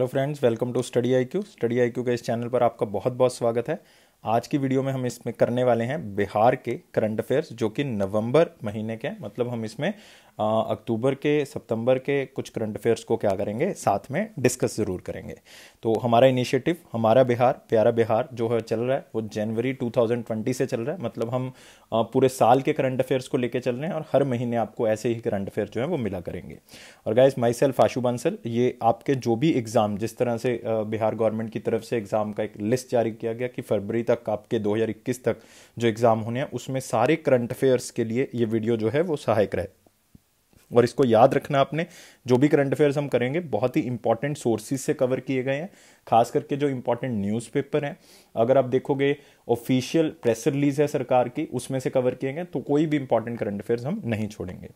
Hello friends welcome to study I Q study I Q के इस channel पर आपका बहुत बहुत स्वागत है आज की वीडियो में हम इसमें करने वाले हैं बिहार के करंट अफेयर्स जो कि नवंबर महीने के हैं मतलब हम इसमें अक्टूबर के सितंबर के कुछ करंट अफेयर्स को क्या करेंगे साथ में डिस्कस ज़रूर करेंगे तो हमारा इनिशिएटिव हमारा बिहार प्यारा बिहार जो है चल रहा है वो जनवरी 2020 से चल रहा है मतलब हम पूरे साल के करंट अफेयर्स को लेके चल रहे हैं और हर महीने आपको ऐसे ही करंट अफेयर जो है वो मिला करेंगे और guys myself Ashu Bansal ये आपके जो भी एग्ज़ाम जिस तरह से बिहार गवर्नमेंट की तरफ से एग्ज़ाम का एक लिस्ट जारी किया गया कि फरवरी तक आपके दो तक जो एग्ज़ाम होने हैं उसमें सारे करंट अफेयर्स के लिए ये वीडियो जो है वो सहायक रहे और इसको याद रखना आपने जो भी करंट अफेयर्स हम करेंगे बहुत ही इंपॉर्टेंट सोर्सेज से कवर किए गए हैं खास करके जो इंपॉर्टेंट न्यूज़पेपर हैं अगर आप देखोगे ऑफिशियल प्रेस रिलीज है सरकार की उसमें से कवर किए गए तो कोई भी इंपॉर्टेंट करंट अफेयर्स हम नहीं छोड़ेंगे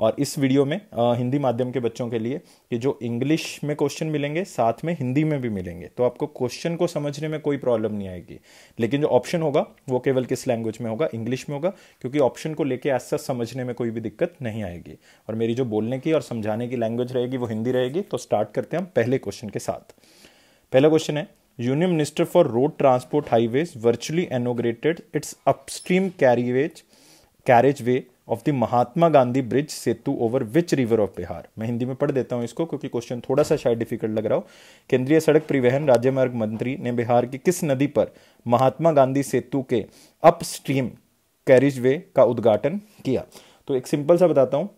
और इस वीडियो में आ, हिंदी माध्यम के बच्चों के लिए कि जो इंग्लिश में क्वेश्चन मिलेंगे साथ में हिंदी में भी मिलेंगे तो आपको क्वेश्चन को समझने में कोई प्रॉब्लम नहीं आएगी लेकिन जो ऑप्शन होगा वो केवल किस लैंग्वेज में होगा इंग्लिश में होगा क्योंकि ऑप्शन को लेकर ऐसा समझने में कोई भी दिक्कत नहीं आएगी और मेरी जो बोलने की और समझाने की लैंग्वेज रहेगी वो हिंदी रहेगी तो स्टार्ट करते हैं हम पहले क्वेश्चन के साथ पहला क्वेश्चन है union minister for road transport highways virtually inaugurated its upstream carriageway carriage way of the Mahatma Gandhi bridge Setu over which river of Bihar मैं हिंदी में पढ़ देता हूँ इसको क्योंकि क्वेश्चन थोड़ा सा शायद डिफिकल्ट लग रहा हो केंद्रीय सड़क परिवहन राज्य मार्ग मंत्री ने बिहार की किस नदी पर महात्मा गांधी सेतु के अपस्ट्रीम कैरिज वे का उद्घाटन किया तो एक सिंपल सा बताता हूँ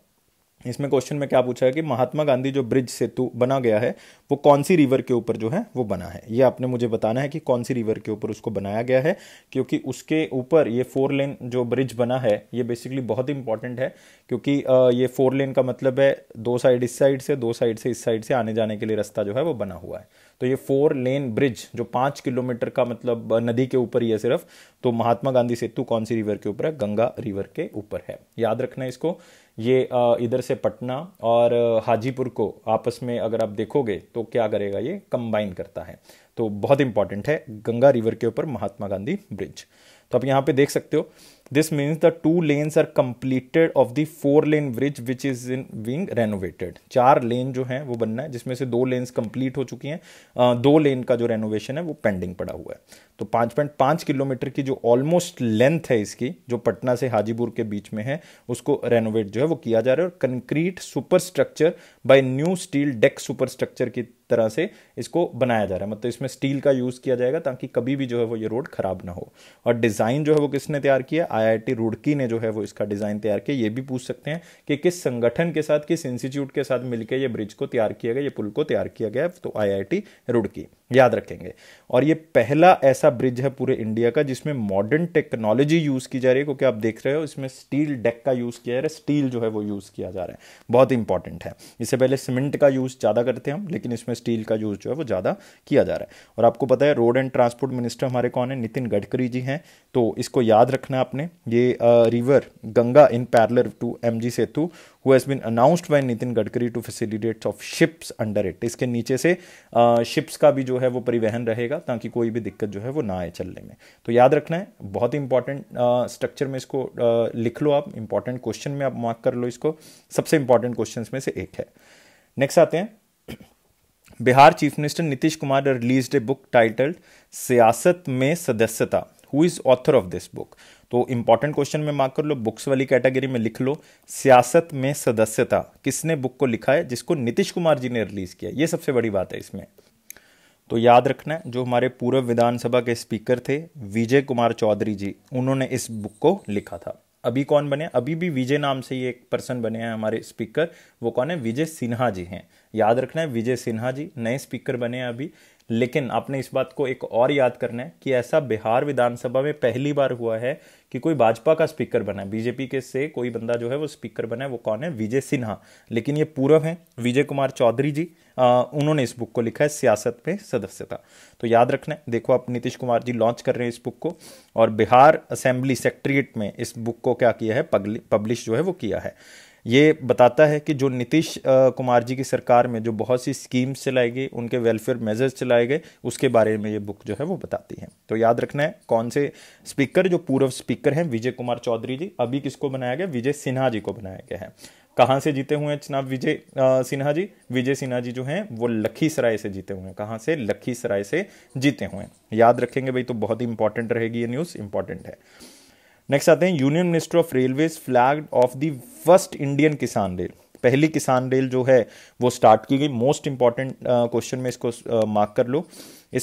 इसमें क्वेश्चन में क्या पूछा है कि महात्मा गांधी जो ब्रिज सेतु बना गया है वो कौन सी रिवर के ऊपर जो है वो बना है ये आपने मुझे बताना है कि कौन सी रिवर के ऊपर उसको बनाया गया है क्योंकि उसके ऊपर ये फोर लेन जो ब्रिज बना है ये बेसिकली बहुत ही इंपॉर्टेंट है क्योंकि ये फोर लेन का मतलब है दो साइड इस साइड से दो साइड से इस साइड से आने जाने के लिए रास्ता जो है वो बना हुआ है तो ये फोर लेन ब्रिज जो पाँच किलोमीटर का मतलब नदी के ऊपर ही है सिर्फ तो महात्मा गांधी सेतु कौन सी रिवर के ऊपर है गंगा रिवर के ऊपर है याद रखना इसको ये इधर से पटना और हाजीपुर को आपस में अगर आप देखोगे तो क्या करेगा ये कंबाइन करता है तो बहुत इंपॉर्टेंट है गंगा रिवर के ऊपर महात्मा गांधी ब्रिज तो आप यहाँ पे देख सकते हो this means the two lanes are completed of the four lane bridge which is in being renovated char lane jo hai wo banna hai jisme se do lanes complete ho chuki hain uh, do lane ka jo renovation hai wo pending pada hua hai तो पाँच point पाँच kilometre की जो almost length है इसकी जो पटना से हाजीपुर के बीच में है उसको रेनोवेट जो है वो किया जा रहा है और concrete superstructure by new steel deck superstructure की तरह से इसको बनाया जा रहा है मतलब इसमें स्टील का यूज़ किया जाएगा ताकि कभी भी जो है वो ये रोड ख़राब ना हो और डिज़ाइन जो है वो किसने तैयार किया आई रुड़की ने जो है वो इसका डिज़ाइन तैयार किया ये भी पूछ सकते हैं कि किस संगठन के साथ किस इंस्टीट्यूट के साथ मिलकर ये ब्रिज को तैयार किया गया ये पुल को तैयार किया गया तो आई रुड़की याद रखेंगे और ये पहला ऐसा ऐसा ब्रिज है पूरे इंडिया का जिसमें मॉडर्न टेक्नोलॉजी यूज़ की जा रही है क्योंकि आप देख रहे हो इसमें स्टील डेक का यूज़ किया जा रहा है स्टील जो है वो यूज़ किया जा रहा है बहुत इंपॉर्टेंट है इससे पहले सीमेंट का यूज़ ज़्यादा करते हैं हम लेकिन इसमें स्टील का यूज़ जो है वो ज़्यादा किया जा रहा है और आपको पता है रोड एंड ट्रांसपोर्ट मिनिस्टर हमारे कौन है नितिन गडकरी जी हैं तो इसको याद रखना आपने ये river Ganga in parallel to M Setu who has been announced by Nitin Gadkari to facilitate of ships under it इसके नीचे से शिप्स का भी जो है वो परिवहन रहेगा ताकि कोई भी दिक्कत जो है वो ना आए चलने में तो याद रखना है बहुत ही इंपॉर्टेंट स्ट्रक्चर में इसको uh, लिख लो आप इंपॉर्टेंट क्वेश्चन में आप मार्क कर लो इसको सबसे इंपॉर्टेंट क्वेश्चन में से एक है नेक्स्ट आते हैं Bihar chief minister Nitish Kumar release a book titled सियासत में सदस्यता who is author of this book तो इंपॉर्टेंट क्वेश्चन में मार्क कर लो बुक्स वाली कैटेगरी में लिख लो सियासत में सदस्यता किसने बुक को लिखा है जिसको नीतीश कुमार जी ने रिलीज किया ये सबसे बड़ी बात है इसमें तो याद रखना है जो हमारे पूर्व विधानसभा के स्पीकर थे विजय कुमार चौधरी जी उन्होंने इस बुक को लिखा था अभी कौन बने अभी भी विजय नाम से ही एक पर्सन बने हैं हमारे स्पीकर वो कौन है विजय सिन्हा जी हैं याद रखना है विजय सिन्हा जी नए स्पीकर बने हैं अभी लेकिन आपने इस बात को एक और याद करना है कि ऐसा बिहार विधानसभा में पहली बार हुआ है कि कोई भाजपा का स्पीकर बना है बीजेपी के से कोई बंदा जो है वो स्पीकर बना है वो कौन है विजय सिन्हा लेकिन ये पूर्व है विजय कुमार चौधरी जी आ, उन्होंने इस बुक को लिखा है सियासत में सदस्यता तो याद रखना है देखो आप नीतीश कुमार जी लॉन्च कर रहे हैं इस बुक को और बिहार असेंबली सेक्रेटरीट में इस बुक को क्या किया है पब्लिश जो है वो किया है ये बताता है कि जो नीतीश कुमार जी की सरकार में जो बहुत सी स्कीम्स चलाई गई उनके वेलफेयर मेजर्स चलाए गए उसके बारे में ये बुक जो है वो बताती है तो याद रखना है कौन से स्पीकर जो पूर्व स्पीकर हैं विजय कुमार चौधरी जी अभी किसको बनाया गया विजय सिन्हा जी को बनाया गया है कहाँ से जीते हुए हैं जनाब विजय सिन्हा जी विजय सिन्हा जी जो हैं वो लखीसराय से जीते हुए हैं कहाँ से लखीसराय से जीते हुए हैं याद रखेंगे भाई तो बहुत ही इंपॉर्टेंट रहेगी ये न्यूज़ इंपॉर्टेंट है नेक्स्ट आते हैं union minister of railways flag off the first Indian Kisan rail पहली किसान रेल जो है वो स्टार्ट की गई मोस्ट इंपॉर्टेंट क्वेश्चन में इसको मार्क uh, कर लो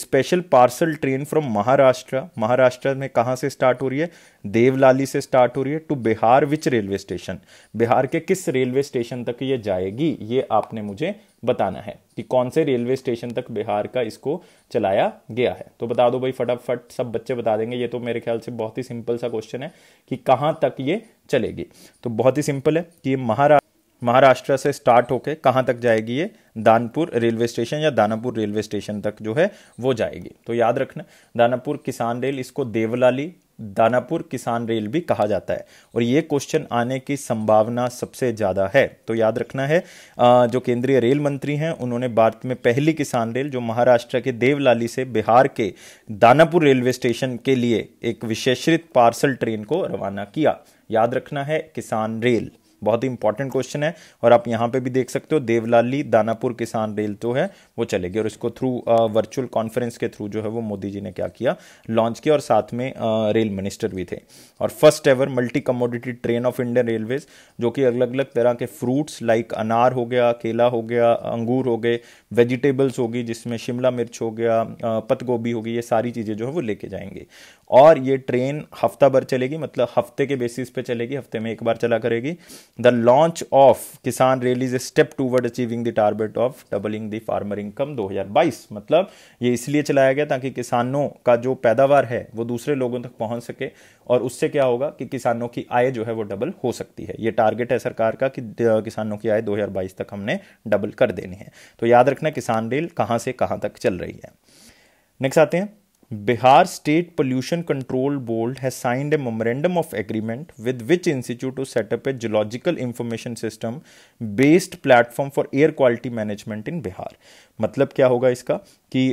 special parcel train from Maharashtra Maharashtra में कहाँ से स्टार्ट हो रही है देवलाली से स्टार्ट हो रही है to Bihar which railway station Bihar के किस रेलवे स्टेशन तक ये जाएगी ये आपने मुझे बताना है कि कौन से रेलवे स्टेशन तक बिहार का इसको चलाया गया है तो बता दो भाई फटाफट सब बच्चे बता देंगे ये तो मेरे ख्याल से बहुत ही सिंपल सा क्वेश्चन है कि कहाँ तक ये चलेगी तो बहुत ही सिंपल है कि महाराष्ट्र महाराष्ट्र से स्टार्ट होके कहाँ तक जाएगी ये दानपुर रेलवे स्टेशन या दानापुर रेलवे स्टेशन तक जो है वो जाएगी तो याद रखना दानापुर किसान रेल इसको देवलाली दानापुर किसान रेल भी कहा जाता है और ये क्वेश्चन आने की संभावना सबसे ज़्यादा है तो याद रखना है जो केंद्रीय रेल मंत्री हैं उन्होंने भारत में पहली किसान रेल जो महाराष्ट्र के देवलाली से बिहार के दानापुर रेलवे स्टेशन के लिए एक विशेषित पार्सल ट्रेन को रवाना किया याद रखना है किसान रेल बहुत ही इंपॉर्टेंट क्वेश्चन है और आप यहाँ पे भी देख सकते हो देवलाली दानापुर किसान रेल जो तो है वो चलेगी और इसको थ्रू वर्चुअल कॉन्फ्रेंस के थ्रू जो है वो मोदी जी ने क्या किया लॉन्च किया और साथ में रेल मिनिस्टर भी थे और first ever multi commodity train of Indian railways जो कि अलग अलग तरह के फ्रूट्स लाइक अनार हो गया केला हो गया अंगूर हो गए वेजिटेबल्स होगी जिसमें शिमला मिर्च हो गया पत गोभी होगी ये सारी चीज़ें जो है वो लेके जाएंगे और ये ट्रेन हफ्ता भर चलेगी मतलब हफ्ते के बेसिस पे चलेगी हफ्ते में एक बार चला करेगी the launch of Kisan rail is a step toward achieving the target of doubling the farmer income 2022 मतलब ये इसलिए चलाया गया ताकि किसानों का जो पैदावार है वो दूसरे लोगों तक पहुंच सके और उससे क्या होगा कि किसानों की आय जो है वो डबल हो सकती है ये टारगेट है सरकार का कि किसानों की आय 2022 तक हमने डबल कर देनी है तो याद रखना किसान रेल कहाँ से कहाँ तक चल रही है नेक्स्ट आते हैं Bihar State Pollution Control Board has signed a memorandum of agreement with which institute to set up a geological information system based platform for air quality management in Bihar. मतलब क्या होगा इसका कि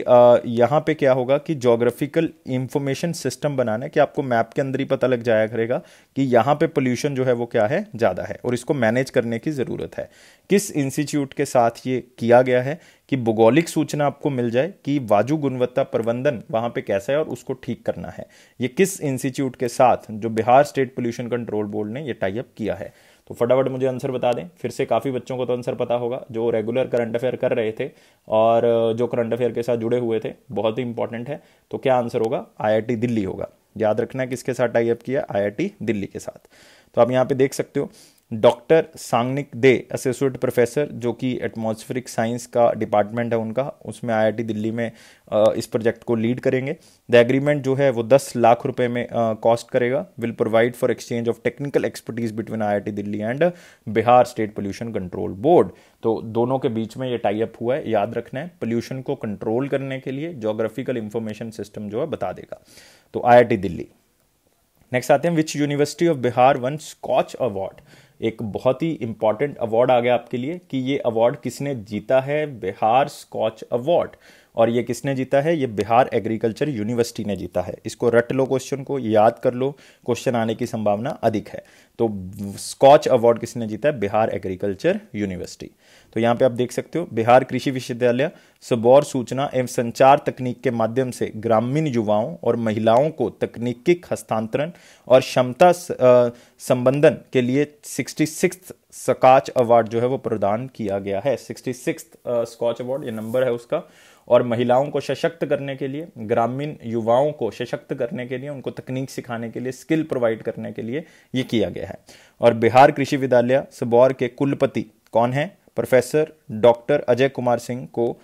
यहाँ पे क्या होगा कि जोग्राफिकल इंफॉर्मेशन सिस्टम बनाना है कि आपको मैप के अंदर ही पता लग जाया करेगा कि यहाँ पे पोल्यूशन जो है वो क्या है ज़्यादा है और इसको मैनेज करने की ज़रूरत है किस इंस्टीट्यूट के साथ ये किया गया है कि भौगोलिक सूचना आपको मिल जाए कि वाजु गुणवत्ता प्रबंधन वहाँ पर कैसा है और उसको ठीक करना है ये किस इंस्टीट्यूट के साथ जो Bihar state pollution control board ने ये टाइप किया है तो फटाफट मुझे आंसर बता दें फिर से काफ़ी बच्चों को तो आंसर पता होगा जो रेगुलर करंट अफेयर कर रहे थे और जो करंट अफेयर के साथ जुड़े हुए थे बहुत ही इंपॉर्टेंट है तो क्या आंसर होगा आई दिल्ली होगा याद रखना किसके साथ टाइप किया आई दिल्ली के साथ तो आप यहाँ पे देख सकते हो doctor Sanganik the associate professor जो कि एटमॉस्फेरिक साइंस का डिपार्टमेंट है उनका उसमें आईआईटी दिल्ली में इस प्रोजेक्ट को लीड करेंगे द एग्रीमेंट जो है वो दस लाख रुपए में कॉस्ट करेगा will provide for exchange of technical expertise between IIT Delhi and Bihar state pollution control board तो दोनों के बीच में ये टाइप हुआ है याद रखना है पोल्यूशन को कंट्रोल करने के लिए जोग्राफिकल इंफॉर्मेशन सिस्टम जो है बता देगा तो आई दिल्ली नेक्स्ट आते हैं which university of Bihar one Skoch award एक बहुत ही इंपॉर्टेंट अवार्ड आ गया आपके लिए कि ये अवार्ड किसने जीता है बिहार स्कॉच अवार्ड और ये किसने जीता है ये बिहार एग्रीकल्चर यूनिवर्सिटी ने जीता है इसको रट लो क्वेश्चन को याद कर लो क्वेश्चन आने की संभावना अधिक है तो स्कॉच अवार्ड किसने जीता है बिहार एग्रीकल्चर यूनिवर्सिटी तो यहाँ पे आप देख सकते हो बिहार कृषि विश्वविद्यालय सबौर सूचना एवं संचार तकनीक के माध्यम से ग्रामीण युवाओं और महिलाओं को तकनीकी हस्तांतरण और क्षमता संबंधन के लिए सिक्सटी सिक्स स्कॉच अवार्ड जो है वो प्रदान किया गया है सिक्सटी सिक्स स्कॉच अवार्ड ये नंबर है उसका और महिलाओं को सशक्त करने के लिए ग्रामीण युवाओं को सशक्त करने के लिए उनको तकनीक सिखाने के लिए स्किल प्रोवाइड करने के लिए ये किया गया है और बिहार कृषि विद्यालय सबौर के कुलपति कौन है प्रोफेसर डॉक्टर अजय कुमार सिंह को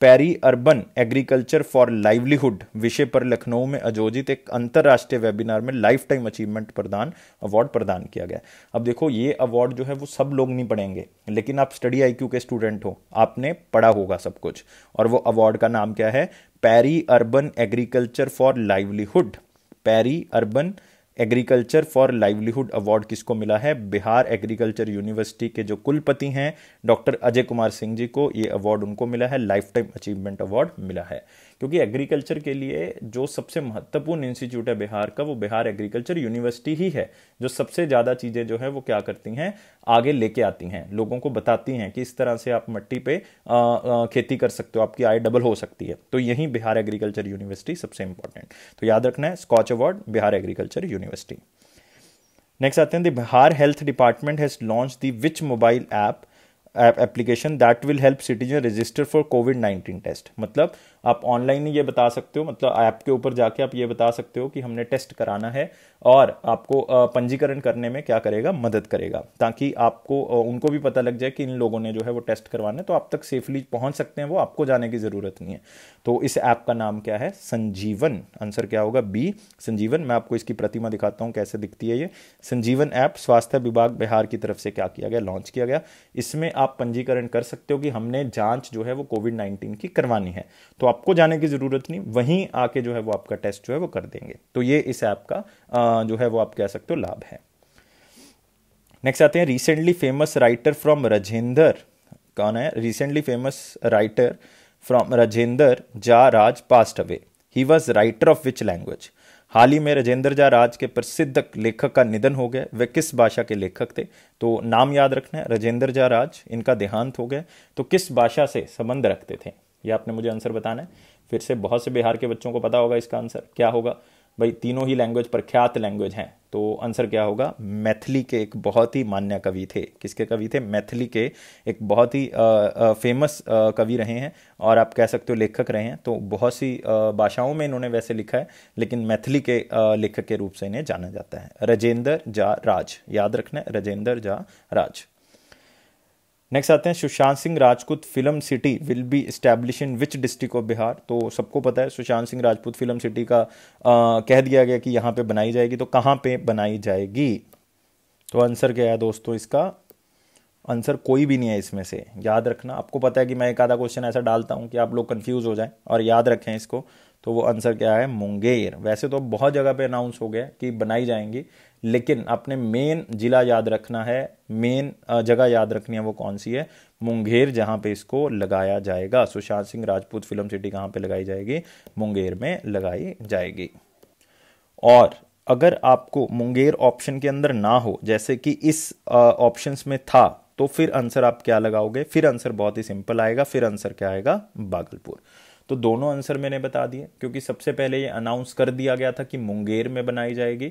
peri urban agriculture for livelihood विषय पर लखनऊ में आयोजित एक अंतर्राष्ट्रीय वेबिनार में लाइफ टाइम अचीवमेंट प्रदान अवार्ड प्रदान किया गया अब देखो ये अवार्ड जो है वो सब लोग नहीं पढ़ेंगे लेकिन आप स्टडी आईक्यू के स्टूडेंट हो आपने पढ़ा होगा सब कुछ और वो अवार्ड का नाम क्या है peri urban agriculture for livelihood peri urban agriculture for livelihood award किसको मिला है बिहार एग्रीकल्चर यूनिवर्सिटी के जो कुलपति हैं डॉक्टर अजय कुमार सिंह जी को ये अवार्ड उनको मिला है लाइफ टाइम अचीवमेंट अवार्ड मिला है क्योंकि एग्रीकल्चर के लिए जो सबसे महत्वपूर्ण इंस्टीट्यूट है बिहार का वो बिहार एग्रीकल्चर यूनिवर्सिटी ही है जो सबसे ज़्यादा चीज़ें जो है वो क्या करती हैं आगे लेके आती हैं लोगों को बताती हैं कि इस तरह से आप मट्टी पे आ, आ, खेती कर सकते हो आपकी आय डबल हो सकती है तो यही बिहार एग्रीकल्चर यूनिवर्सिटी सबसे इंपॉर्टेंट तो याद रखना है Skoch award Bihar agriculture university next आते हैं the Bihar health department has launch the which mobile app application that will help citizen register for COVID nineteen test मतलब आप ऑनलाइन ही ये बता सकते हो मतलब ऐप के ऊपर जाके आप ये बता सकते हो कि हमने टेस्ट कराना है और आपको पंजीकरण करने में क्या करेगा मदद करेगा ताकि आपको उनको भी पता लग जाए कि इन लोगों ने जो है वो टेस्ट करवाना है तो आप तक सेफली पहुंच सकते हैं वो आपको जाने की ज़रूरत नहीं है तो इस ऐप का नाम क्या है संजीवन आंसर क्या होगा बी संजीवन मैं आपको इसकी प्रतिमा दिखाता हूँ कैसे दिखती है ये संजीवन ऐप स्वास्थ्य विभाग बिहार की तरफ से क्या किया गया लॉन्च किया गया इसमें आप पंजीकरण कर सकते हो कि हमने जाँच जो है वो कोविड नाइन्टीन की करवानी है तो आप आपको जाने की ज़रूरत नहीं वहीं आके जो है वो आपका टेस्ट जो है वो कर देंगे तो ये इस ऐप का जो है वो आप कह सकते हो लाभ है नेक्स्ट आते हैं recently famous writer from Rajendra कौन है recently famous writer from Rajendra जा राज passed away he was writer of which language हाल ही में राजेंद्र जा राज के प्रसिद्ध लेखक का निधन हो गया वे किस भाषा के लेखक थे तो नाम याद रखना है राजेंद्र जा राज इनका देहांत हो गया तो किस भाषा से संबंध रखते थे ये आपने मुझे आंसर बताना है फिर से बहुत से बिहार के बच्चों को पता होगा इसका आंसर क्या होगा भाई तीनों ही लैंग्वेज प्रख्यात लैंग्वेज हैं तो आंसर क्या होगा मैथिली के एक बहुत ही मान्य कवि थे किसके कवि थे मैथिली के एक बहुत ही फेमस कवि रहे हैं और आप कह सकते हो लेखक रहे हैं तो बहुत सी भाषाओं में इन्होंने वैसे लिखा है लेकिन मैथिली के लेखक के रूप से इन्हें जाना जाता है राजेंद्र जा राज याद रखना राजेंद्र जा राज नेक्स्ट आते हैं Sushant Singh Rajput film city will be establish in which district of Bihar तो सबको पता है सुशांत सिंह राजपूत फिल्म सिटी का आ, कह दिया गया कि यहाँ पे बनाई जाएगी तो कहाँ पे बनाई जाएगी तो आंसर क्या है दोस्तों इसका आंसर कोई भी नहीं है इसमें से याद रखना आपको पता है कि मैं एक आधा क्वेश्चन ऐसा डालता हूँ कि आप लोग कन्फ्यूज़ हो जाए और याद रखें इसको तो वो आंसर क्या है मुंगेर वैसे तो बहुत जगह पे अनाउंस हो गया कि बनाई जाएंगी लेकिन आपने मेन जिला याद रखना है मेन जगह याद रखनी है वो कौन सी है मुंगेर जहाँ पे इसको लगाया जाएगा सुशांत सिंह राजपूत फिल्म सिटी कहाँ पे लगाई जाएगी मुंगेर में लगाई जाएगी और अगर आपको मुंगेर ऑप्शन के अंदर ना हो जैसे कि इस ऑप्शंस में था तो फिर आंसर आप क्या लगाओगे फिर आंसर बहुत ही सिंपल आएगा फिर आंसर क्या आएगा बागलपुर तो दोनों आंसर मैंने बता दिए क्योंकि सबसे पहले ये अनाउंस कर दिया गया था कि मुंगेर में बनाई जाएगी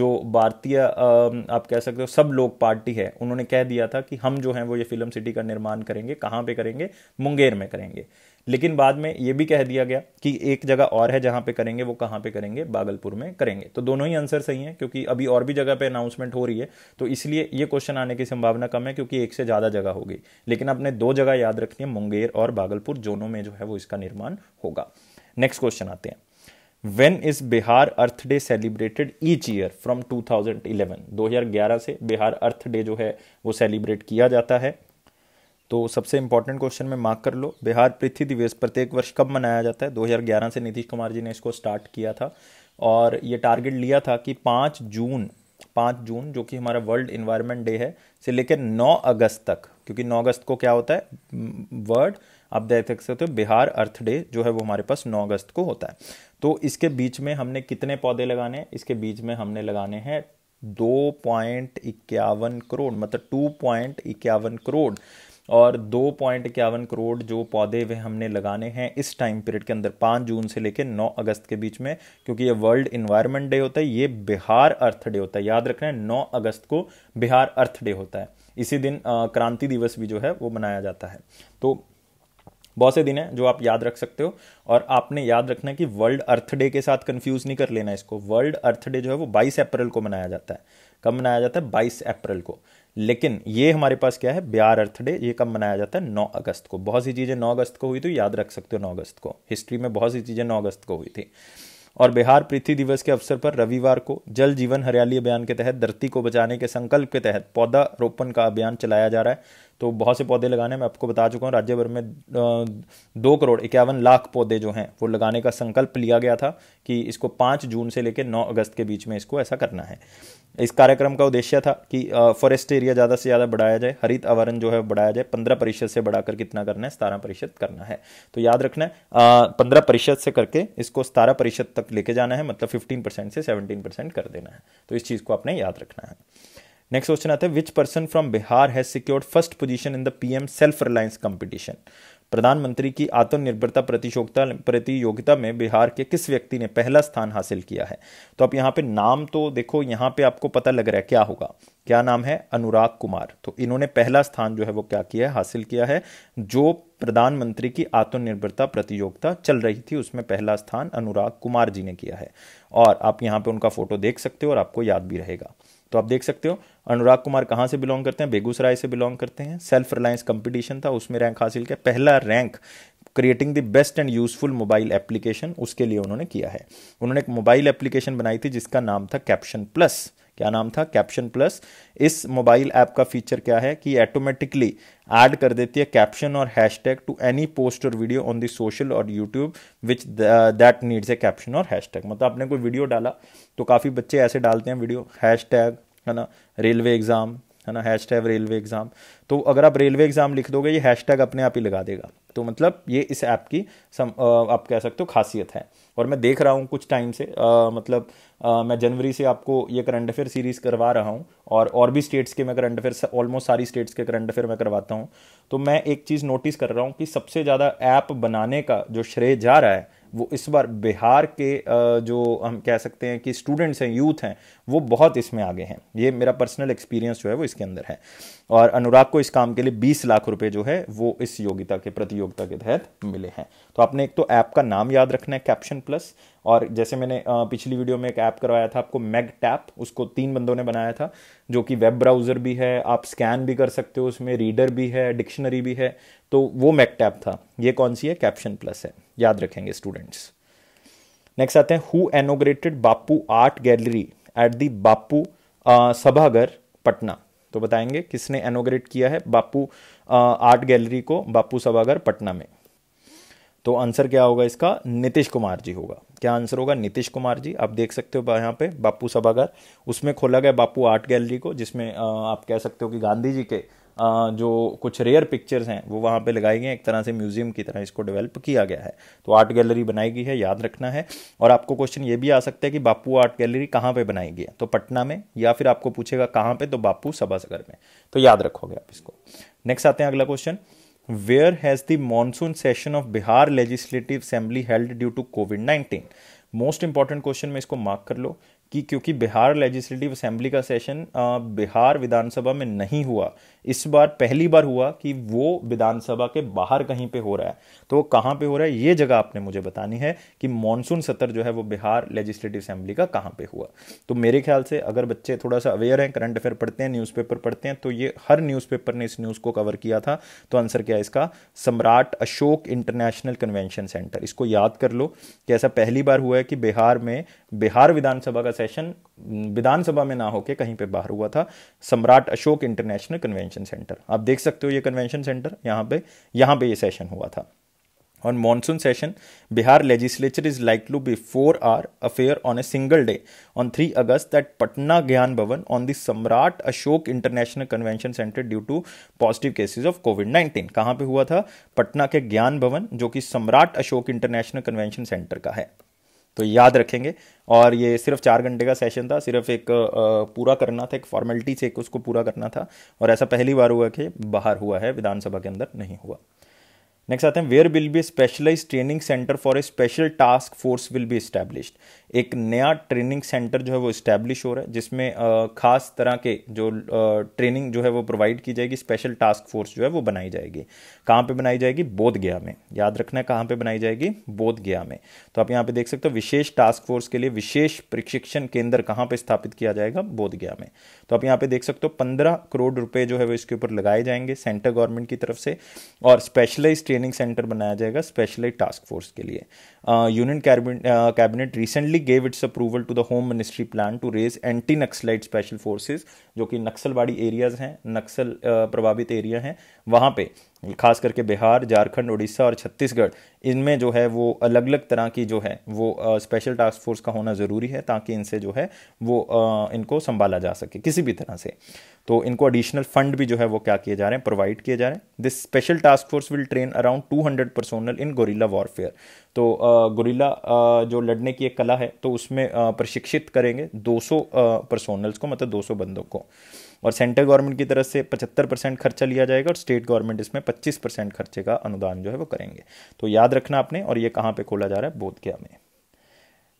जो भारतीय आप कह सकते हो सब लोग पार्टी है उन्होंने कह दिया था कि हम जो हैं वो ये फिल्म सिटी का निर्माण करेंगे कहाँ पे करेंगे मुंगेर में करेंगे लेकिन बाद में ये भी कह दिया गया कि एक जगह और है जहाँ पे करेंगे वो कहाँ पे करेंगे बागलपुर में करेंगे तो दोनों ही आंसर सही हैं क्योंकि अभी और भी जगह पे अनाउंसमेंट हो रही है तो इसलिए ये क्वेश्चन आने की संभावना कम है क्योंकि एक से ज़्यादा जगह होगी लेकिन आपने दो जगह याद रखनी है मुंगेर और बागलपुर दोनों में जो है वो इसका निर्माण होगा नेक्स्ट क्वेश्चन आते हैं when is Bihar earth Day celebrated each year from 2011 2011 से बिहार अर्थ डे जो है वो सेलिब्रेट किया जाता है तो सबसे इंपॉर्टेंट क्वेश्चन में मार्क कर लो बिहार पृथ्वी दिवस प्रत्येक वर्ष कब मनाया जाता है 2011 से नीतीश कुमार जी ने इसको स्टार्ट किया था और ये टारगेट लिया था कि पाँच जून पाँच जून जो कि हमारा वर्ल्ड इन्वायरमेंट डे है से लेकर नौ अगस्त तक क्योंकि नौ अगस्त को क्या होता है वर्ल्ड आप देख सकते हो बिहार अर्थ डे जो है वो हमारे पास नौ अगस्त को होता है तो इसके बीच में हमने कितने पौधे लगाने इसके बीच में हमने लगाने हैं दो पॉइंट इक्यावन करोड़ मतलब टू पॉइंट इक्यावन करोड़ और दो पॉइंट इक्यावन करोड़ जो पौधे वे हमने लगाने हैं इस टाइम पीरियड के अंदर पाँच जून से लेकर नौ अगस्त के बीच में क्योंकि ये वर्ल्ड इन्वायरमेंट डे होता है ये बिहार अर्थ डे होता है याद रखना है नौ अगस्त को बिहार अर्थ डे होता है इसी दिन क्रांति दिवस भी जो है वो मनाया जाता है तो बहुत से दिन हैं जो आप याद रख सकते हो और आपने याद रखना कि वर्ल्ड अर्थ डे के साथ कंफ्यूज नहीं कर लेना इसको वर्ल्ड अर्थ डे जो है वो 22 अप्रैल को मनाया जाता है कब मनाया जाता है 22 अप्रैल को लेकिन ये हमारे पास क्या है बिहार अर्थ डे ये कब मनाया जाता है नौ अगस्त को बहुत सी चीज़ें नौ अगस्त को हुई तो याद रख सकते हो नौ अगस्त को हिस्ट्री में बहुत सी चीज़ें नौ अगस्त को हुई थी और बिहार पृथ्वी दिवस के अवसर पर रविवार को जल जीवन हरियाली अभियान के तहत धरती को बचाने के संकल्प के तहत पौधा रोपण का अभियान चलाया जा रहा है तो बहुत से पौधे लगाने में आपको बता चुका हूँ राज्य भर में दो करोड़ इक्यावन लाख पौधे जो हैं वो लगाने का संकल्प लिया गया था कि इसको पाँच जून से लेकर नौ अगस्त के बीच में इसको ऐसा करना है इस कार्यक्रम का उद्देश्य था कि फॉरेस्ट एरिया ज़्यादा से ज़्यादा बढ़ाया जाए हरित आवरण जो है बढ़ाया जाए पंद्रह परिषद से बढ़ाकर कितना करना है सतारह परिषद करना है तो याद रखना है पंद्रह परिषद से करके इसको सतारह परिषद तक लेके जाना है मतलब फिफ्टीन परसेंट से सेवनटीन परसेंट कर देना है तो इस चीज़ को आपने याद रखना है नेक्स्ट क्वेश्चन आता है which person from Bihar has secured first position in the PM self reliance competition प्रधानमंत्री की आत्मनिर्भरता प्रतिशोधता प्रतियोगिता में बिहार के किस व्यक्ति ने पहला स्थान हासिल किया है तो आप यहाँ पे नाम तो देखो यहाँ पे आपको पता लग रहा है क्या होगा क्या नाम है अनुराग कुमार तो इन्होंने पहला स्थान जो है वो क्या किया है हासिल किया है जो प्रधानमंत्री की आत्मनिर्भरता प्रतियोगिता चल रही थी उसमें पहला स्थान अनुराग कुमार जी ने किया है और आप यहाँ पे उनका फोटो देख सकते हो और आपको याद भी रहेगा तो आप देख सकते हो अनुराग कुमार कहाँ से बिलोंग करते हैं बेगूसराय से बिलोंग करते हैं सेल्फ रिलायंस कंपटीशन था उसमें रैंक हासिल किया पहला rank creating the best and useful mobile application उसके लिए उन्होंने किया है उन्होंने एक मोबाइल एप्लीकेशन बनाई थी जिसका नाम था कैप्शन प्लस क्या नाम था कैप्शन प्लस इस मोबाइल ऐप का फीचर क्या है कि ऑटोमेटिकली ऐड कर देती है कैप्शन और hashtag to any post और वीडियो ऑन दी सोशल और YouTube which that needs a caption और हैश टैग मतलब आपने कोई वीडियो डाला तो काफ़ी बच्चे ऐसे डालते हैं वीडियो हैश टैग है ना रेलवे एग्ज़ाम है ना हैश टैग रेलवे एग्ज़ाम तो अगर आप रेलवे एग्ज़ाम लिख दोगे ये हैश टैग अपने आप ही लगा देगा तो मतलब ये इस ऐप की सम आप कह सकते हो खासियत है और मैं देख रहा हूँ कुछ टाइम से आ, मतलब आ, मैं जनवरी से आपको ये करंट अफेयर सीरीज़ करवा रहा हूँ और और भी स्टेट्स के मैं करंट अफेयर ऑलमोस्ट सारी स्टेट्स के करंट अफेयर मैं करवाता हूँ तो मैं एक चीज़ नोटिस कर रहा हूँ कि सबसे ज़्यादा ऐप बनाने का जो श्रेय जा रहा है वो इस बार बिहार के जो हम कह सकते हैं कि स्टूडेंट्स हैं यूथ हैं वो बहुत इसमें आगे हैं ये मेरा पर्सनल एक्सपीरियंस जो है वो इसके अंदर है और अनुराग को इस काम के लिए 20 लाख रुपए जो है वो इस योग्यता के प्रतियोगिता के तहत मिले हैं तो आपने एक तो ऐप का नाम याद रखना है कैप्शन प्लस और जैसे मैंने पिछली वीडियो में एक ऐप करवाया था आपको मैग टैप उसको तीन बंदों ने बनाया था जो कि वेब ब्राउज़र भी है आप स्कैन भी कर सकते हो उसमें रीडर भी है डिक्शनरी भी है तो वो मैग टैप था ये कौन सी है कैप्शन प्लस है याद रखेंगे स्टूडेंट्स नेक्स्ट आते हैं who inaugurated Bapu art gallery at the Bapu Sabhagar Patna तो बताएंगे किसने एनोग्रेट किया है बापू आर्ट गैलरी को बापू सभागर पटना में तो आंसर क्या होगा इसका नीतीश कुमार जी होगा क्या आंसर होगा नीतीश कुमार जी आप देख सकते हो यहाँ पे बापू सभागर उसमें खोला गया बापू आर्ट गैलरी को जिसमें आप कह सकते हो कि गांधी जी के जो कुछ रेयर पिक्चर्स हैं वो वहाँ पे लगाई गई हैं एक तरह से म्यूजियम की तरह इसको डेवलप किया गया है तो आर्ट गैलरी बनाई गई है याद रखना है और आपको क्वेश्चन ये भी आ सकता है कि बापू आर्ट गैलरी कहाँ पे बनाई गई है तो पटना में या फिर आपको पूछेगा कहाँ पे तो बापू सभासगर में तो याद रखोगे आप इसको नेक्स्ट आते हैं अगला question where has the monsoon session of Bihar legislative assembly held due to COVID nineteen most important question में इसको मार्क कर लो कि क्योंकि बिहार लेजिस्लेटिव असेंबली का सेशन बिहार विधानसभा में नहीं हुआ इस बार पहली बार हुआ कि वो विधानसभा के बाहर कहीं पे हो रहा है तो वो कहाँ पे हो रहा है ये जगह आपने मुझे बतानी है कि मॉनसून सत्र जो है वो बिहार लेजिस्लेटिव असेंबली का कहाँ पे हुआ तो मेरे ख्याल से अगर बच्चे थोड़ा सा अवेयर हैं करंट अफेयर पढ़ते हैं न्यूज़पेपर पढ़ते हैं तो ये हर न्यूज़पेपर ने इस न्यूज़ को कवर किया था तो आंसर क्या है इसका सम्राट अशोक इंटरनेशनल कन्वेंशन सेंटर इसको याद कर लो कि ऐसा पहली बार हुआ है कि बिहार में बिहार विधानसभा का सेशन विधानसभा में ना होके कहीं पे बाहर हुआ था सम्राट अशोक इंटरनेशनल कन्वेंशन सेंटर आप देख सकते हो ये कन्वेंशन सेंटर यहाँ पे यहाँ पे ये सेशन हुआ था on monsoon session Bihar legislature is like to be four hour affair on a single day on three August that Patna Gyan Bhawan on the Samrat Ashok international convention centre due to positive cases of COVID nineteen कहाँ पे हुआ था पटना के ज्ञान भवन जो कि सम्राट अशोक इंटरनेशनल कन्वेंशन सेंटर का है तो याद रखेंगे और ये सिर्फ चार घंटे का सेशन था सिर्फ एक पूरा करना था एक फॉर्मेलिटी से एक उसको पूरा करना था और ऐसा पहली बार हुआ कि बाहर हुआ है विधानसभा के अंदर नहीं हुआ नेक्स्ट आते हैं where will be specialise training centre for a special task force will be stablish एक नया ट्रेनिंग सेंटर जो है वो स्टैब्लिश हो रहा है जिसमें खास तरह के जो ट्रेनिंग जो है वो प्रोवाइड की जाएगी स्पेशल टास्क फोर्स जो है वो बनाई जाएगी कहाँ पे बनाई जाएगी बोध गया में याद रखना है कहाँ पे बनाई जाएगी बोध गया में तो आप यहाँ पे देख सकते हो विशेष टास्क फोर्स के लिए विशेष प्रशिक्षण केंद्र कहाँ पे स्थापित किया जाएगा बोध गया में तो आप यहाँ पे देख सकते हो पंद्रह करोड़ रुपए जो है वो इसके ऊपर लगाए जाएंगे सेंटर गवर्नमेंट की तरफ से और स्पेशलाइज ट्रेनिंग सेंटर बनाया जाएगा स्पेशलाइज टास्क फोर्स के लिए union cabinet recently gave its approval to the home ministry plan to raise anti Naxalite special forces जो कि नक्सलवाड़ी एरियाज हैं नक्सल uh, प्रभावित एरिया हैं वहाँ पे खास करके बिहार झारखंड उड़ीसा और छत्तीसगढ़ इनमें जो है वो अलग अलग तरह की जो है वो स्पेशल टास्क फोर्स का होना ज़रूरी है ताकि इनसे जो है वो आ, इनको संभाला जा सके किसी भी तरह से तो इनको एडिशनल फंड भी जो है वो क्या किए जा रहे हैं प्रोवाइड किए जा रहे हैं this special task force will train around two hundred personnel in guerrilla warfare तो गोरीला जो लड़ने की एक कला है तो उसमें प्रशिक्षित करेंगे दो सौ पर्सोनल्स को मतलब दो सौ बंदों को और सेंट्रल गवर्नमेंट की तरफ से पचहत्तर परसेंट खर्चा लिया जाएगा और स्टेट गवर्नमेंट इसमें पच्चीस परसेंट खर्चे का अनुदान जो है वो करेंगे तो याद रखना आपने और ये कहाँ पर खोला जा रहा है बोध गया में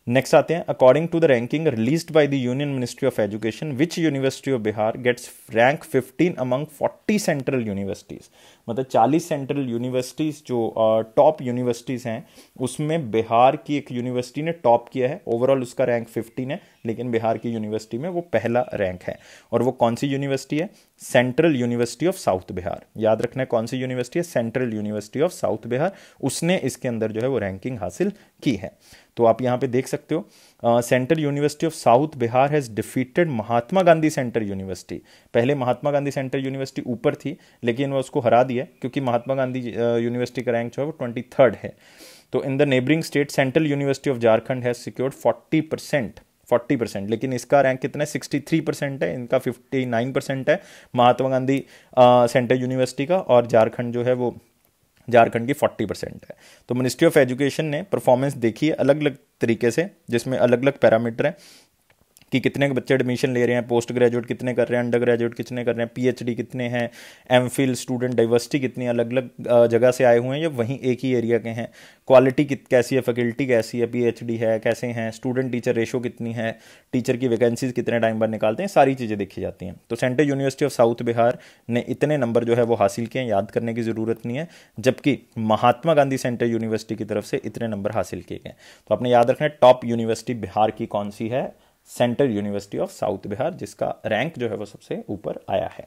नेक्स्ट आते हैं according to the ranking release by the union ministry of education which university of Bihar gets rank fifteen among forty central universities मतलब 40 सेंट्रल यूनिवर्सिटीज़ जो टॉप यूनिवर्सिटीज़ हैं उसमें बिहार की एक यूनिवर्सिटी ने टॉप किया है ओवरऑल उसका रैंक 15 है लेकिन बिहार की यूनिवर्सिटी में वो पहला रैंक है और वो कौन सी यूनिवर्सिटी है central university of south Bihar याद रखना है कौन सी यूनिवर्सिटी है central university of south Bihar उसने इसके अंदर जो है वो रैंकिंग हासिल की है तो आप यहाँ पे देख सकते हो central university of south Bihar has defeated Mahatma Gandhi central university पहले महात्मा गांधी सेंट्रल यूनिवर्सिटी ऊपर थी लेकिन वह उसको हरा दिया क्योंकि महात्मा गांधी यूनिवर्सिटी का रैंक जो है वो ट्वेंटी थर्ड है तो in the neighbouring state central university of Jharkhand has secured forty percent forty percent लेकिन इसका रैंक कितना है सिक्सटी थ्री परसेंट है इनका फिफ्टी नाइन परसेंट है महात्मा गांधी सेंट्रल यूनिवर्सिटी का और झारखंड जो है वो झारखंड की 40 परसेंट है तो मिनिस्ट्री ऑफ एजुकेशन ने परफॉर्मेंस देखी है अलग अलग तरीके से जिसमें अलग अलग पैरामीटर हैं कि कितने बच्चे एडमिशन ले रहे हैं पोस्ट ग्रेजुएट कितने कर रहे हैं अंडर ग्रेजुएट कितने कर रहे हैं पीएचडी कितने हैं एम फिल स्टूडेंट डाइवर्सिटी कितनी अलग अलग जगह से आए हुए हैं या वहीं एक ही एरिया के हैं क्वालिटी कैसी है फैकल्टी कैसी है पीएचडी है कैसे हैं स्टूडेंट टीचर रेशो कितनी है टीचर की वैकेंसीज कितने टाइम पर निकालते हैं सारी चीज़ें देखी जाती हैं तो central university of south Bihar ने इतने नंबर जो है वो हासिल किए याद करने की ज़रूरत नहीं है जबकि महात्मा गांधी सेंट्रल यूनिवर्सिटी की तरफ से इतने नंबर हासिल किए गए तो आपने याद रखना है टॉप यूनिवर्सिटी बिहार की कौन सी है central university of south Bihar जिसका रैंक जो है वो सबसे ऊपर आया है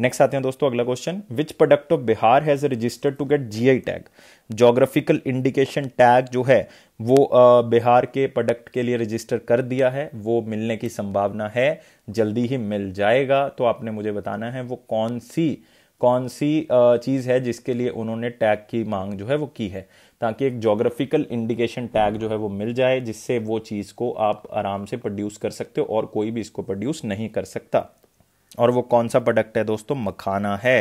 नेक्स्ट आते हैं दोस्तों अगला question which product of Bihar has registered to get GI tag geographical indication tag जो है वो बिहार के प्रोडक्ट के लिए रजिस्टर कर दिया है वो मिलने की संभावना है जल्दी ही मिल जाएगा तो आपने मुझे बताना है वो कौन सी कौन सी चीज़ है जिसके लिए उन्होंने टैग की मांग जो है वो की है ताकि एक जोग्राफिकल इंडिकेशन टैग जो है वो मिल जाए जिससे वो चीज़ को आप आराम से प्रोड्यूस कर सकते हो और कोई भी इसको प्रोड्यूस नहीं कर सकता और वो कौन सा प्रोडक्ट है दोस्तों मखाना है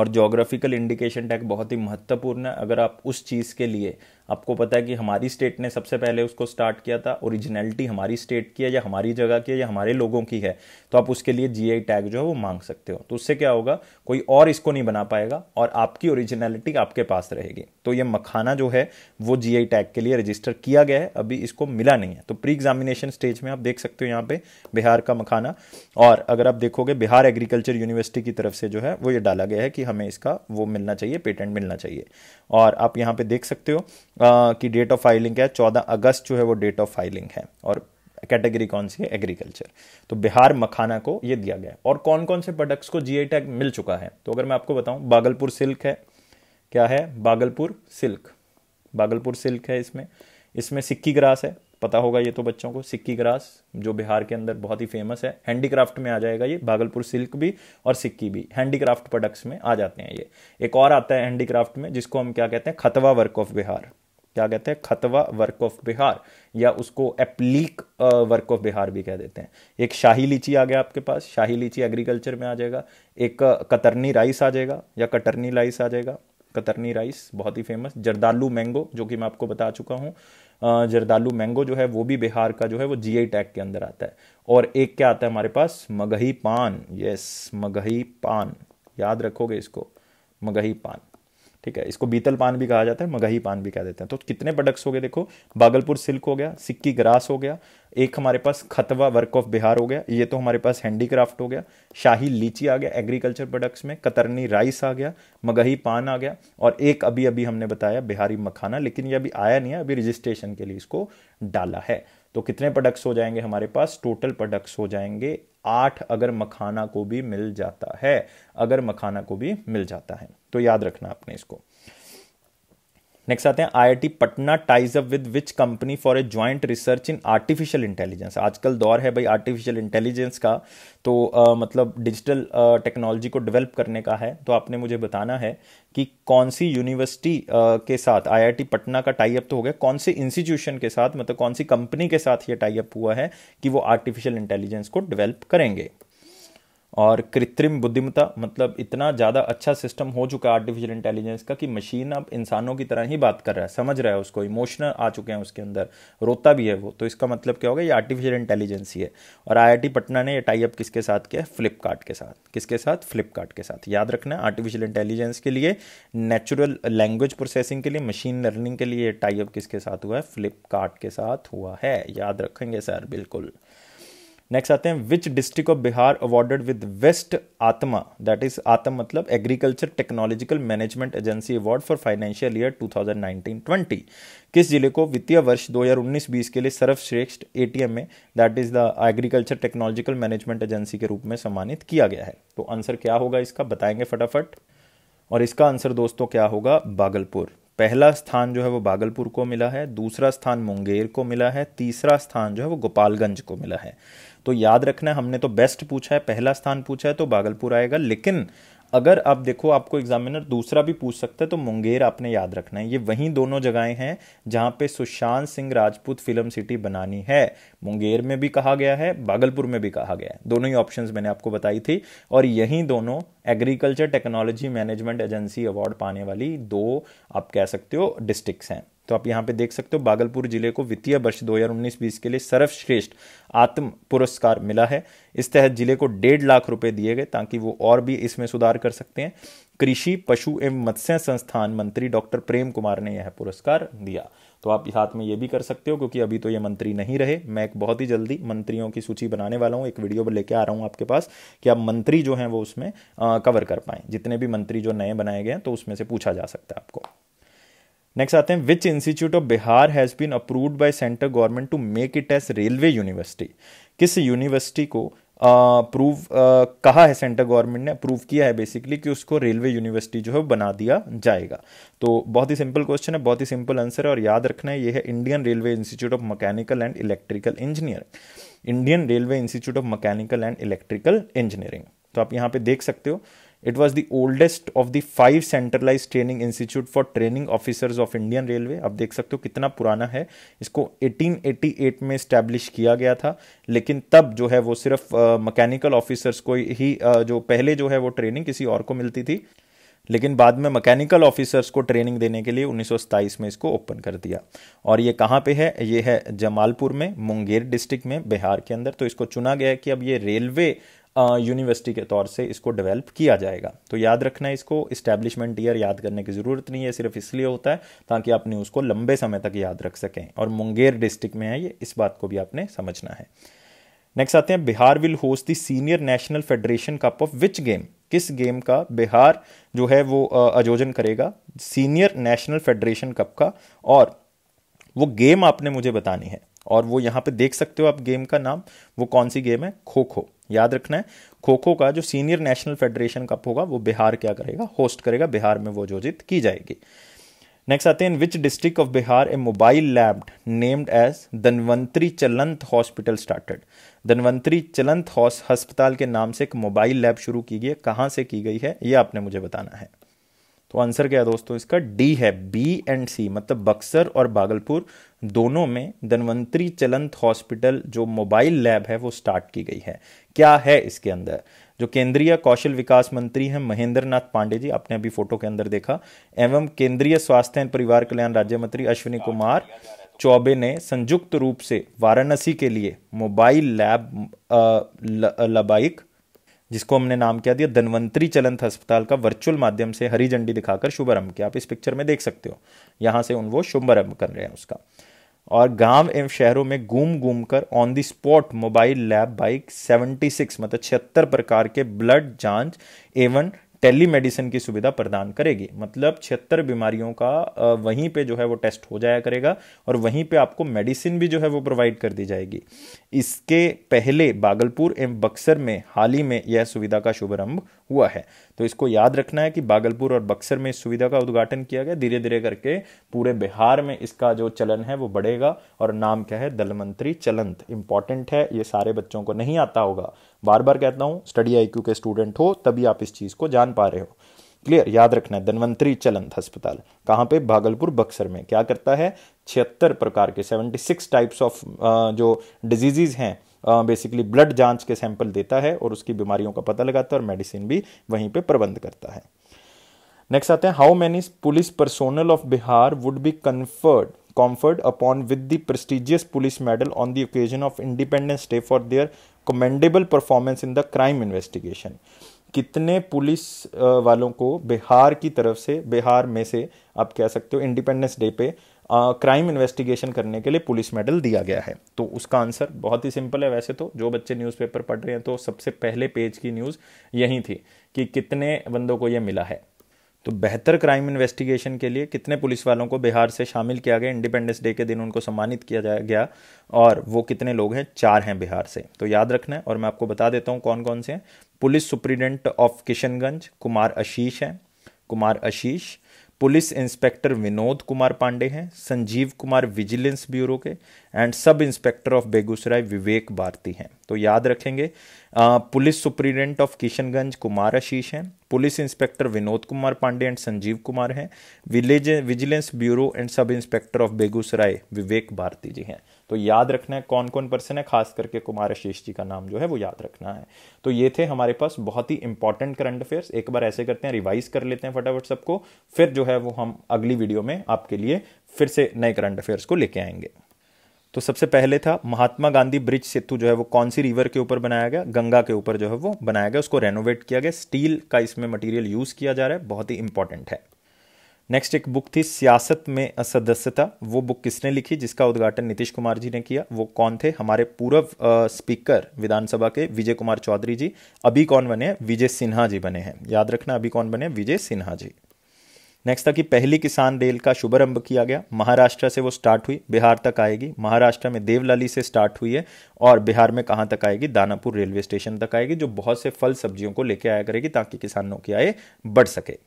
और जोग्राफिकल इंडिकेशन टैग बहुत ही महत्वपूर्ण है अगर आप उस चीज़ के लिए आपको पता है कि हमारी स्टेट ने सबसे पहले उसको स्टार्ट किया था ओरिजिनलिटी हमारी स्टेट की है या हमारी जगह की है या हमारे लोगों की है तो आप उसके लिए आई टैग जो है वो मांग सकते हो तो उससे क्या होगा कोई और इसको नहीं बना पाएगा और आपकी ओरिजिनलिटी आपके पास रहेगी तो ये मखाना जो है वो आई टैग के लिए रजिस्टर किया गया है अभी इसको मिला नहीं है तो प्री एग्जामिनेशन स्टेज में आप देख सकते हो यहाँ पे बिहार का मखाना और अगर आप देखोगे बिहार एग्रीकल्चर यूनिवर्सिटी की तरफ से जो है वो ये डाला गया है कि हमें इसका वो मिलना चाहिए पेटेंट मिलना चाहिए और आप यहाँ पे देख सकते हो की डेट ऑफ फाइलिंग क्या है चौदह अगस्त जो है वो डेट ऑफ फाइलिंग है और कैटेगरी कौन सी है एग्रीकल्चर तो बिहार मखाना को ये दिया गया है और कौन कौन से प्रोडक्ट्स को जी टैग मिल चुका है तो अगर मैं आपको बताऊं बागलपुर सिल्क है क्या है बागलपुर सिल्क बागलपुर सिल्क है इसमें इसमें सिक्की ग्रास है पता होगा ये तो बच्चों को सिक्की ग्रास जो बिहार के अंदर बहुत ही फेमस है हैंडीक्राफ्ट में आ जाएगा ये भागलपुर सिल्क भी और सिक्की भी हैंडीक्राफ्ट प्रोडक्ट्स में आ जाते हैं ये एक और आता है हैंडीक्राफ्ट में जिसको हम क्या कहते हैं खतवा वर्क ऑफ बिहार क्या कहते हैं खतवा वर्क ऑफ बिहार या उसको एप्लीक वर्क ऑफ बिहार भी कह देते हैं एक शाही लीची आ गया आपके पास शाही लीची एग्रीकल्चर में आ जाएगा एक कतरनी राइस आ जाएगा या कटरनी राइस आ जाएगा कतरनी राइस बहुत ही फेमस जरदालू मैंगो जो कि मैं आपको बता चुका हूँ जरदालू मैंगो जो है वो भी बिहार का जो है वो जी आई टैग के अंदर आता है और एक क्या आता है हमारे पास मगही पान यस मगही पान याद रखोगे इसको मगही पान ठीक है इसको बीतल पान भी कहा जाता है मगही पान भी कह देते हैं तो कितने प्रोडक्ट्स हो गए देखो बागलपुर सिल्क हो गया सिक्की ग्रास हो गया एक हमारे पास खतवा वर्क ऑफ बिहार हो गया ये तो हमारे पास हैंडीक्राफ्ट हो गया शाही लीची आ गया एग्रीकल्चर प्रोडक्ट्स में कतरनी राइस आ गया मगही पान आ गया और एक अभी अभी हमने बताया बिहारी मखाना लेकिन ये अभी आया नहीं है अभी रजिस्ट्रेशन के लिए इसको डाला है तो कितने प्रोडक्ट्स हो जाएंगे हमारे पास टोटल प्रोडक्ट्स हो जाएंगे आठ अगर मखाना को भी मिल जाता है अगर मखाना को भी मिल जाता है तो याद रखना आपने इसको नेक्स्ट आते हैं IIT Patna ties up with which company for a joint research in artificial intelligence आजकल दौर है भाई आर्टिफिशियल इंटेलिजेंस का तो आ, मतलब डिजिटल टेक्नोलॉजी को डेवलप करने का है तो आपने मुझे बताना है कि कौन सी यूनिवर्सिटी के साथ आईआईटी पटना का टाई अप तो हो गया कौन से इंस्टीट्यूशन के साथ मतलब कौन सी कंपनी के साथ ये टाई अप हुआ है कि वो आर्टिफिशियल इंटेलिजेंस को डेवलप करेंगे और कृत्रिम बुद्धिमता मतलब इतना ज़्यादा अच्छा सिस्टम हो चुका है आर्टिफिशियल इंटेलिजेंस का कि मशीन अब इंसानों की तरह ही बात कर रहा है समझ रहा है उसको इमोशनल आ चुके हैं उसके अंदर रोता भी है वो तो इसका मतलब क्या होगा ये आर्टिफिशियल इंटेलिजेंस ही है और आईआईटी पटना ने ये टाइप किसके साथ किया है फ्लिपकार्ट के साथ किसके साथ फ्लिपकार्ट के साथ याद रखना है आर्टिफिशियल इंटेलिजेंस के लिए नेचुरल लैंग्वेज प्रोसेसिंग के लिए मशीन लर्निंग के लिए टाइप किसके साथ हुआ है फ्लिपकार्ट के साथ हुआ है याद रखेंगे सर बिल्कुल नेक्स्ट आते हैं which district of Bihar awarded with best ATMA that is आत्म मतलब agriculture technological management agency award for financial year 2019-20 किस जिले को वित्तीय वर्ष 2019-20 के लिए सर्वश्रेष्ठ एटीएम में that is the agriculture technological management agency के रूप में सम्मानित किया गया है तो आंसर क्या होगा इसका बताएंगे फटाफट और इसका आंसर दोस्तों क्या होगा बागलपुर पहला स्थान जो है वो भागलपुर को मिला है दूसरा स्थान मुंगेर को मिला है तीसरा स्थान जो है वो गोपालगंज को मिला है तो याद रखना हमने तो बेस्ट पूछा है पहला स्थान पूछा है तो भागलपुर आएगा लेकिन अगर आप देखो आपको एग्जामिनर दूसरा भी पूछ सकता है तो मुंगेर आपने याद रखना है ये वही दोनों जगहें हैं जहां पे सुशांत सिंह राजपूत फिल्म सिटी बनानी है मुंगेर में भी कहा गया है भागलपुर में भी कहा गया है दोनों ही ऑप्शंस मैंने आपको बताई थी और यही दोनों agriculture technology management agency award पाने वाली दो आप कह सकते हो डिस्ट्रिक्ट हैं तो आप यहाँ पे देख सकते हो बागलपुर जिले को वित्तीय वर्ष 2019-20 के लिए सर्वश्रेष्ठ आत्म पुरस्कार मिला है इस तहत जिले को डेढ़ लाख रुपए दिए गए ताकि वो और भी इसमें सुधार कर सकते हैं कृषि पशु एवं मत्स्य संस्थान मंत्री डॉक्टर प्रेम कुमार ने यह पुरस्कार दिया तो आप साथ में ये भी कर सकते हो क्योंकि अभी तो ये मंत्री नहीं रहे मैं एक बहुत ही जल्दी मंत्रियों की सूची बनाने वाला हूँ एक वीडियो लेके आ रहा हूँ आपके पास कि आप मंत्री जो हैं वो उसमें आ, कवर कर पाएँ जितने भी मंत्री जो नए बनाए गए हैं तो उसमें से पूछा जा सकता है आपको नेक्स्ट आते हैं which institute of Bihar has been approved by central government to make it as railway university किस यूनिवर्सिटी को अप्रूव uh, uh, कहा है सेंट्रल गवर्नमेंट ने अप्रूव किया है बेसिकली कि उसको रेलवे यूनिवर्सिटी जो है बना दिया जाएगा तो बहुत ही सिंपल क्वेश्चन है बहुत ही सिंपल आंसर है और याद रखना है ये है Indian railway institute of mechanical and electrical engineering Indian railway institute of mechanical and electrical engineering तो आप यहाँ पे देख सकते हो it was the oldest of the five centralise training institute for training officers of Indian railway आप देख सकते हो कितना पुराना है इसको 1888 में स्टैब्लिश किया गया था लेकिन तब जो है वो सिर्फ मैकेनिकल uh, ऑफिसर्स को ही uh, जो पहले जो है वो ट्रेनिंग किसी और को मिलती थी लेकिन बाद में मैकेनिकल ऑफिसर्स को ट्रेनिंग देने के लिए उन्नीस में इसको ओपन कर दिया और ये कहाँ पे है ये है जमालपुर में मुंगेर डिस्ट्रिक्ट में बिहार के अंदर तो इसको चुना गया कि अब ये रेलवे यूनिवर्सिटी के तौर से इसको डेवलप किया जाएगा तो याद रखना है इसको इस्टेब्लिशमेंट ईयर याद करने की ज़रूरत नहीं है सिर्फ इसलिए होता है ताकि आप न्यूज़ को लंबे समय तक याद रख सकें और मुंगेर डिस्ट्रिक्ट में है ये इस बात को भी आपने समझना है नेक्स्ट आते हैं Bihar will host the senior national federation cup of which game किस गेम का बिहार जो है वो आयोजन करेगा सीनियर नेशनल फेडरेशन कप का और वो गेम आपने मुझे बतानी है और वो यहाँ पे देख सकते हो आप गेम का नाम वो कौन सी गेम है खो खो याद रखना है खो खो का जो सीनियर नेशनल फेडरेशन कप होगा वो बिहार क्या करेगा होस्ट करेगा बिहार में वो आयोजित की जाएगी नेक्स्ट आते हैं which district of Bihar a mobile lab named as Dhanvantari Chalant hospital started Dhanvantari चलंत अस्पताल के नाम से एक मोबाइल लैब शुरू की गई है कहाँ से की गई है ये आपने मुझे बताना है तो आंसर क्या है दोस्तों इसका डी है बी एंड सी मतलब बक्सर और भागलपुर दोनों में धनवंतरी चलंत हॉस्पिटल जो मोबाइल लैब है वो स्टार्ट की गई है क्या है इसके अंदर जो केंद्रीय कौशल विकास मंत्री हैं महेंद्र नाथ पांडे जी आपने अभी फोटो के अंदर देखा एवं केंद्रीय स्वास्थ्य एवं परिवार कल्याण राज्य मंत्री अश्विनी कुमार चौबे ने संयुक्त रूप से वाराणसी के लिए मोबाइल लैब लबाइक जिसको हमने नाम क्या दिया धनवंतरी चलंत अस्पताल का वर्चुअल माध्यम से हरी झंडी दिखाकर शुभारंभ किया आप इस पिक्चर में देख सकते हो यहां से उन वो शुभारंभ कर रहे हैं उसका और गांव एवं शहरों में घूम घूम कर on the spot mobile lab bike 76 मतलब छिहत्तर प्रकार के ब्लड जांच एवं टेलीमेडिसिन की सुविधा प्रदान करेगी मतलब छिहत्तर बीमारियों का वहीं पे जो है वो टेस्ट हो जाया करेगा और वहीं पे आपको मेडिसिन भी जो है वो प्रोवाइड कर दी जाएगी इसके पहले बागलपुर एवं बक्सर में हाल ही में यह सुविधा का शुभारंभ हुआ है तो इसको याद रखना है कि बागलपुर और बक्सर में इस सुविधा का उद्घाटन किया गया धीरे धीरे करके पूरे बिहार में इसका जो चलन है वो बढ़ेगा और नाम क्या है दलमंत्री चलंत इंपॉर्टेंट है ये सारे बच्चों को नहीं आता होगा बार बार कहता हूँ स्टडी आई के स्टूडेंट हो तभी आप इस चीज़ को जान पा रहे हो क्लियर याद रखना है धनवंतरी चलंत अस्पताल कहाँ पे भागलपुर बक्सर में क्या करता है छिहत्तर प्रकार के सेवेंटी सिक्स टाइप्स ऑफ जो डिजीजेज हैं बेसिकली ब्लड जांच के सैंपल देता है और उसकी बीमारियों का पता लगाता है और मेडिसिन भी वहीं पर प्रबंध करता है नेक्स्ट आते हैं how many police personnel of Bihar would be conferred conferred upon with the prestigious police medal on the occasion of Independence Day for their commendable performance in the crime investigation कितने police वालों को बिहार की तरफ से बिहार में से आप कह सकते हो इंडिपेंडेंस डे पे क्राइम इन्वेस्टिगेशन करने के लिए पुलिस मेडल दिया गया है तो उसका आंसर बहुत ही सिंपल है वैसे तो जो बच्चे न्यूज़पेपर पढ़ रहे हैं तो सबसे पहले पेज की न्यूज़ यही थी कि कितने बंदों को यह मिला है तो बेहतर क्राइम इन्वेस्टिगेशन के लिए कितने पुलिस वालों को बिहार से शामिल किया गया इंडिपेंडेंस डे के दिन उनको सम्मानित किया जाया गया और वो कितने लोग हैं चार हैं बिहार से तो याद रखना है और मैं आपको बता देता हूँ कौन कौन से हैं police superintendent of Kishanganj Kumar Ashish हैं कुमार आशीष पुलिस इंस्पेक्टर विनोद कुमार पांडे हैं संजीव कुमार विजिलेंस ब्यूरो के and sub inspector of Begusarai Vivek Bharti हैं तो याद रखेंगे police superintendent of Kishanganj Kumar Ashish हैं police inspector Vinod Kumar Pandey and Sanjeev Kumar हैं village vigilance bureau and sub inspector of Begusarai Vivek Bharti ji हैं तो याद रखना है कौन कौन पर्सन है खास करके कुमार आशीष जी का नाम जो है वो याद रखना है तो ये थे हमारे पास बहुत ही इंपॉर्टेंट करंट अफेयर्स एक बार ऐसे करते हैं रिवाइज कर लेते हैं फटाफट सबको फिर जो है वो हम अगली वीडियो में आपके लिए फिर से नए करंट अफेयर्स को लेके आएंगे तो सबसे पहले था महात्मा गांधी ब्रिज सेतु जो है वो कौन सी रिवर के ऊपर बनाया गया गंगा के ऊपर जो है वो बनाया गया उसको रेनोवेट किया गया स्टील का इसमें मटेरियल यूज़ किया जा रहा है बहुत ही इंपॉर्टेंट है नेक्स्ट एक बुक थी सियासत में असदस्यता वो बुक किसने लिखी जिसका उद्घाटन नीतीश कुमार जी ने किया वो कौन थे हमारे पूर्व स्पीकर विधानसभा के विजय कुमार चौधरी जी अभी कौन बने विजय सिन्हा जी बने हैं याद रखना अभी कौन बने विजय सिन्हा जी नेक्स्ट था कि पहली किसान रेल का शुभारंभ किया गया महाराष्ट्र से वो स्टार्ट हुई बिहार तक आएगी महाराष्ट्र में देवलाली से स्टार्ट हुई है और बिहार में कहाँ तक आएगी दानापुर रेलवे स्टेशन तक आएगी जो बहुत से फल सब्जियों को लेके आया करेगी ताकि किसानों की आय बढ़ सके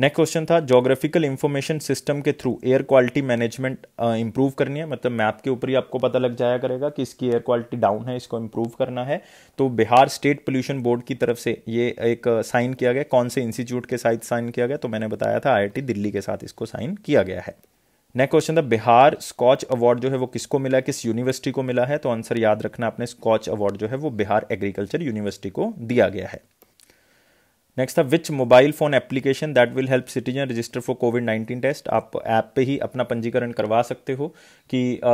नेक्स्ट क्वेश्चन था जोग्राफिकल इन्फॉर्मेशन सिस्टम के through air quality management improve करनी है मतलब मैप के ऊपर ही आपको पता लग जाया करेगा कि इसकी एयर क्वालिटी डाउन है इसको इंप्रूव करना है तो बिहार स्टेट पोल्यूशन बोर्ड की तरफ से ये एक साइन uh, किया गया कौन से इंस्टीट्यूट के साथ साइन किया गया तो मैंने बताया था आई दिल्ली के साथ इसको साइन किया गया है नेक्स्ट क्वेश्चन था बिहार स्कॉच अवार्ड जो है वो किसको मिला है किस यूनिवर्सिटी को मिला है तो आंसर याद रखना आपने स्कॉच अवार्ड जो है वो बिहार एग्रीकल्चर यूनिवर्सिटी को दिया गया है नेक्स्ट था which mobile phone application that will help citizen register for COVID nineteen test आप ऐप पे ही अपना पंजीकरण करवा सकते हो कि आ, आ,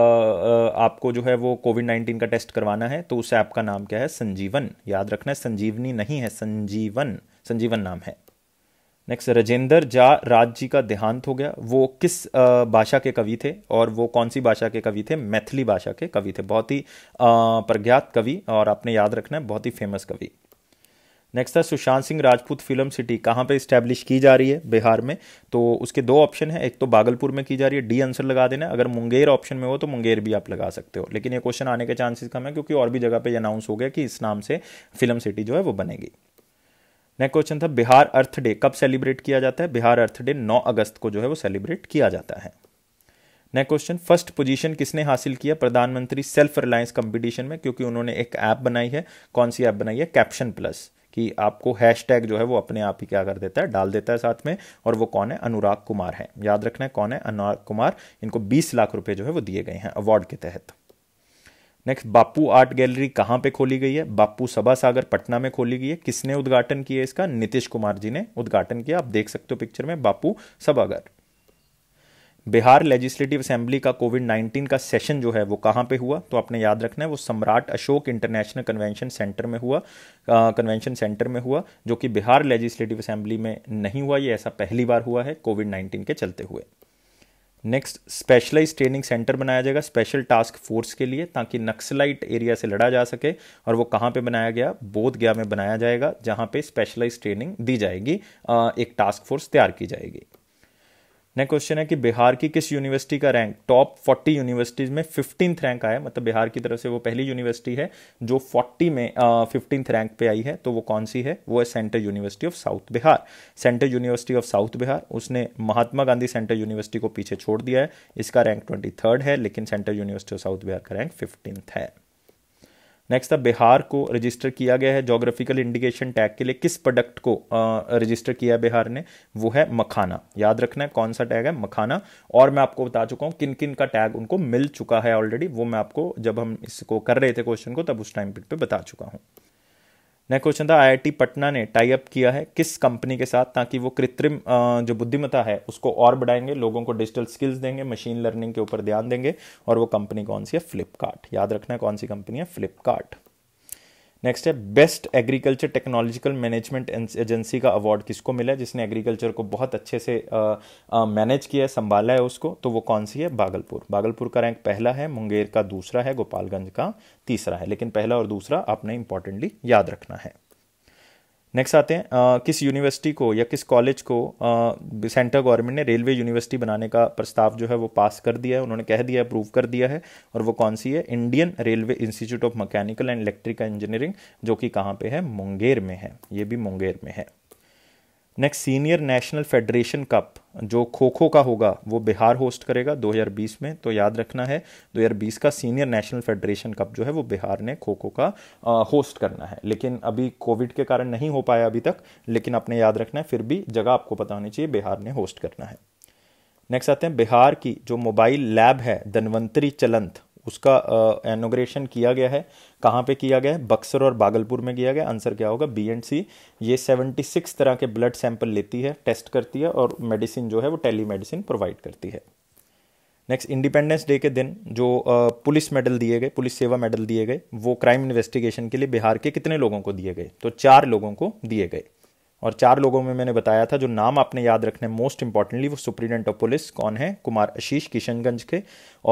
आपको जो है वो कोविड नाइन्टीन का टेस्ट करवाना है तो उस ऐप का नाम क्या है संजीवन याद रखना है संजीवनी नहीं है संजीवन संजीवन नाम है नेक्स्ट राजेंद्र जा राज जी का देहांत हो गया वो किस भाषा के कवि थे और वो कौन सी भाषा के कवि थे मैथिली भाषा के कवि थे बहुत ही प्रज्ञात कवि और आपने याद रखना है बहुत ही फेमस कवि नेक्स्ट था सुशांत सिंह राजपूत फिल्म सिटी कहाँ पे इस्टेब्लिश की जा रही है बिहार में तो उसके दो ऑप्शन है एक तो बागलपुर में की जा रही है डी आंसर लगा देना अगर मुंगेर ऑप्शन में हो तो मुंगेर भी आप लगा सकते हो लेकिन ये क्वेश्चन आने के चांसेस कम है क्योंकि और भी जगह पे अनाउंस हो गया कि इस नाम से फिल्म सिटी जो है वो बनेगी नेक्स्ट क्वेश्चन था बिहार अर्थ डे कब सेलिब्रेट किया जाता है बिहार अर्थ डे नौ अगस्त को जो है वो सेलिब्रेट किया जाता है नेक्स्ट क्वेश्चन फर्स्ट पोजीशन किसने हासिल किया प्रधानमंत्री सेल्फ रिलायंस कंपटीशन में क्योंकि उन्होंने एक ऐप बनाई है कौन सी ऐप बनाई है कैप्शन प्लस कि आपको हैश जो है वो अपने आप ही क्या कर देता है डाल देता है साथ में और वो कौन है अनुराग कुमार है याद रखना है कौन है अनुराग कुमार इनको बीस लाख रुपए जो है वो दिए गए हैं अवार्ड के तहत नेक्स्ट बापू आर्ट गैलरी कहाँ पे खोली गई है बापू सभा सागर पटना में खोली गई है किसने उद्घाटन किया इसका नीतीश कुमार जी ने उद्घाटन किया आप देख सकते हो पिक्चर में बापू सभागर बिहार लेजिस्लेटिव असेंबली का कोविड 19 का सेशन जो है वो कहाँ पे हुआ तो आपने याद रखना है वो सम्राट अशोक इंटरनेशनल कन्वेंशन सेंटर में हुआ कन्वेंशन सेंटर में हुआ जो कि बिहार लेजिस्लेटिव असेंबली में नहीं हुआ ये ऐसा पहली बार हुआ है कोविड 19 के चलते हुए नेक्स्ट स्पेशलाइज ट्रेनिंग सेंटर बनाया जाएगा स्पेशल टास्क फोर्स के लिए ताकि नक्सलाइट एरिया से लड़ा जा सके और वो कहाँ पे बनाया गया बोध गया में बनाया जाएगा जहाँ पे स्पेशलाइज ट्रेनिंग दी जाएगी एक टास्क फोर्स तैयार की जाएगी नेक्स्ट क्वेश्चन है कि बिहार की किस यूनिवर्सिटी का रैंक टॉप 40 यूनिवर्सिटीज में फिफ्टीन रैंक आया मतलब बिहार की तरफ से वो पहली यूनिवर्सिटी है जो 40 में फिफ्टीन uh, रैंक पे आई है तो वो कौन सी है वो है central university of south Bihar central university of south Bihar उसने महात्मा गांधी सेंट्रल यूनिवर्सिटी को पीछे छोड़ दिया है इसका रैंक ट्वेंटी है लेकिन central university of south Bihar का रैंक फिफ्टींथ है नेक्स्ट अब बिहार को रजिस्टर किया गया है जोग्राफिकल इंडिकेशन टैग के लिए किस प्रोडक्ट को रजिस्टर किया है बिहार ने वो है मखाना याद रखना है कौन सा टैग है मखाना और मैं आपको बता चुका हूँ किन किन का टैग उनको मिल चुका है ऑलरेडी वो मैं आपको जब हम इसको कर रहे थे क्वेश्चन को तब उस टाइम पे बता चुका हूँ नेक्स्ट क्वेश्चन था आईआईटी पटना ने टाई अप किया है किस कंपनी के साथ ताकि वो कृत्रिम जो बुद्धिमता है उसको और बढ़ाएंगे लोगों को डिजिटल स्किल्स देंगे मशीन लर्निंग के ऊपर ध्यान देंगे और वो कंपनी कौन सी है फ्लिपकार्ट याद रखना है कौन सी कंपनी है फ्लिपकार्ट नेक्स्ट है best agriculture technological management agency का अवार्ड किसको मिला है जिसने एग्रीकल्चर को बहुत अच्छे से मैनेज किया है संभाला है उसको तो वो कौन सी है भागलपुर भागलपुर का रैंक पहला है मुंगेर का दूसरा है गोपालगंज का तीसरा है लेकिन पहला और दूसरा आपने इंपॉर्टेंटली याद रखना है नेक्स्ट आते हैं आ, किस यूनिवर्सिटी को या किस कॉलेज को सेंट्रल गवर्नमेंट ने रेलवे यूनिवर्सिटी बनाने का प्रस्ताव जो है वो पास कर दिया है उन्होंने कह दिया है अप्रूव कर दिया है और वो कौन सी है Indian railway institute of mechanical and electrical engineering जो कि कहाँ पे है मुंगेर में है ये भी मुंगेर में है next senior national federation cup जो खो खो का होगा वो बिहार होस्ट करेगा 2020 में तो याद रखना है 2020 का सीनियर नेशनल फेडरेशन कप जो है वो बिहार ने खो खो का आ, होस्ट करना है लेकिन अभी कोविड के कारण नहीं हो पाया अभी तक लेकिन आपने याद रखना है फिर भी जगह आपको पता होनी चाहिए बिहार ने होस्ट करना है नेक्स्ट आते हैं बिहार की जो मोबाइल लैब है धनवंतरी चलंत उसका एनोग्रेशन किया गया है कहाँ पे किया गया है बक्सर और भागलपुर में किया गया आंसर क्या होगा बी एंड सी ये सेवेंटी सिक्स तरह के ब्लड सैंपल लेती है टेस्ट करती है और मेडिसिन जो है वो टेली मेडिसिन प्रोवाइड करती है नेक्स्ट इंडिपेंडेंस डे के दिन जो पुलिस मेडल दिए गए पुलिस सेवा मेडल दिए गए वो क्राइम इन्वेस्टिगेशन के लिए बिहार के कितने लोगों को दिए गए तो चार लोगों को दिए गए और चार लोगों में मैंने बताया था जो नाम आपने याद रखने मोस्ट इंपॉर्टेंटली वो सुप्रीडेंट ऑफ पुलिस कौन है कुमार आशीष किशनगंज के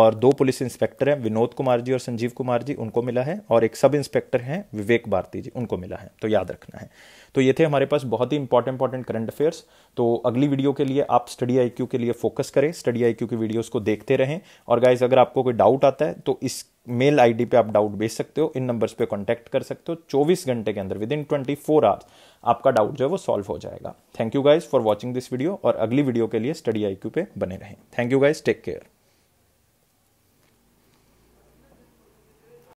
और दो पुलिस इंस्पेक्टर हैं विनोद कुमार जी और संजीव कुमार जी उनको मिला है और एक सब इंस्पेक्टर हैं विवेक भारती जी उनको मिला है तो याद रखना है तो ये थे हमारे पास बहुत ही इंपॉर्टेंट इंपॉर्टेंट करंट अफेयर्स तो अगली वीडियो के लिए आप स्टडी आई के लिए फोकस करें स्टडी आई की वीडियोज़ को देखते रहें और गाइज अगर आपको कोई डाउट आता है तो इस मेल आईडी पे आप डाउट भेज सकते हो इन नंबर्स पे कांटेक्ट कर सकते हो 24 घंटे के अंदर विद इन 24 आवर्स आपका डाउट जो है वो सॉल्व हो जाएगा thank you guys for watching this video और अगली वीडियो के लिए स्टडी आई पे बने रहें thank you guys take care